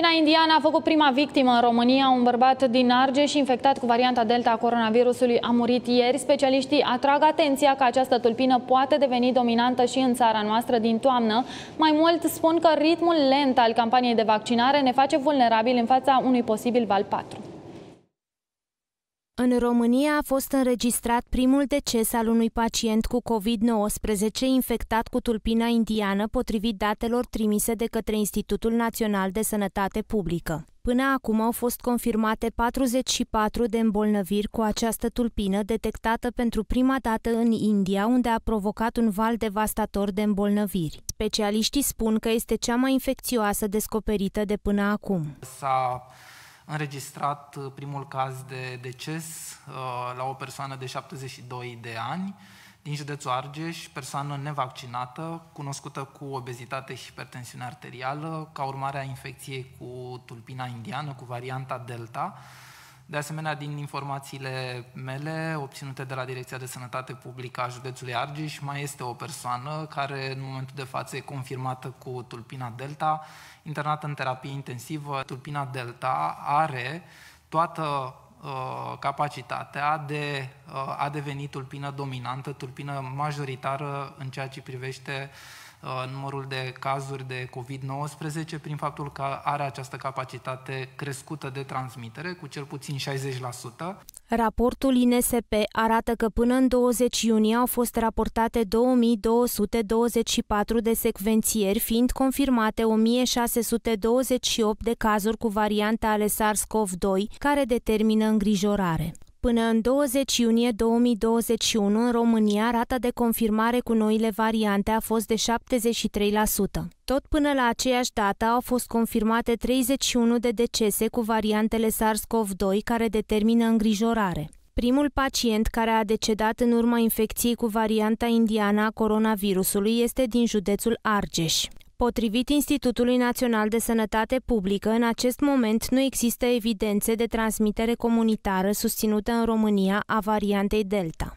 Fina indiană a făcut prima victimă în România. Un bărbat din Argeș infectat cu varianta Delta a coronavirusului a murit ieri. Specialiștii atrag atenția că această tulpină poate deveni dominantă și în țara noastră din toamnă. Mai mult spun că ritmul lent al campaniei de vaccinare ne face vulnerabil în fața unui posibil val 4. În România a fost înregistrat primul deces al unui pacient cu COVID-19 infectat cu tulpina indiană, potrivit datelor trimise de către Institutul Național de Sănătate Publică. Până acum au fost confirmate 44 de îmbolnăviri cu această tulpină detectată pentru prima dată în India, unde a provocat un val devastator de îmbolnăviri. Specialiștii spun că este cea mai infecțioasă descoperită de până acum. S-a înregistrat uh, primul caz de deces uh, la o persoană de 72 de ani din județul Argeș, persoană nevaccinată, cunoscută cu obezitate și hipertensiune arterială, ca urmare a infecției cu tulpina indiană, cu varianta Delta, de asemenea, din informațiile mele obținute de la Direcția de Sănătate Publică a județului Argeș, mai este o persoană care în momentul de față e confirmată cu tulpina delta, internată în terapie intensivă. Tulpina delta are toată Uh, capacitatea de uh, a deveni tulpină dominantă, tulpină majoritară în ceea ce privește uh, numărul de cazuri de COVID-19 prin faptul că are această capacitate crescută de transmitere cu cel puțin 60%. Raportul INSP arată că până în 20 iunie au fost raportate 2224 de secvențieri, fiind confirmate 1628 de cazuri cu varianta ale SARS-CoV-2, care determină îngrijorare. Până în 20 iunie 2021, în România, rata de confirmare cu noile variante a fost de 73%. Tot până la aceeași dată au fost confirmate 31 de decese cu variantele SARS-CoV-2 care determină îngrijorare. Primul pacient care a decedat în urma infecției cu varianta indiană a coronavirusului este din județul Argeș. Potrivit Institutului Național de Sănătate Publică, în acest moment nu există evidențe de transmitere comunitară susținută în România a variantei Delta.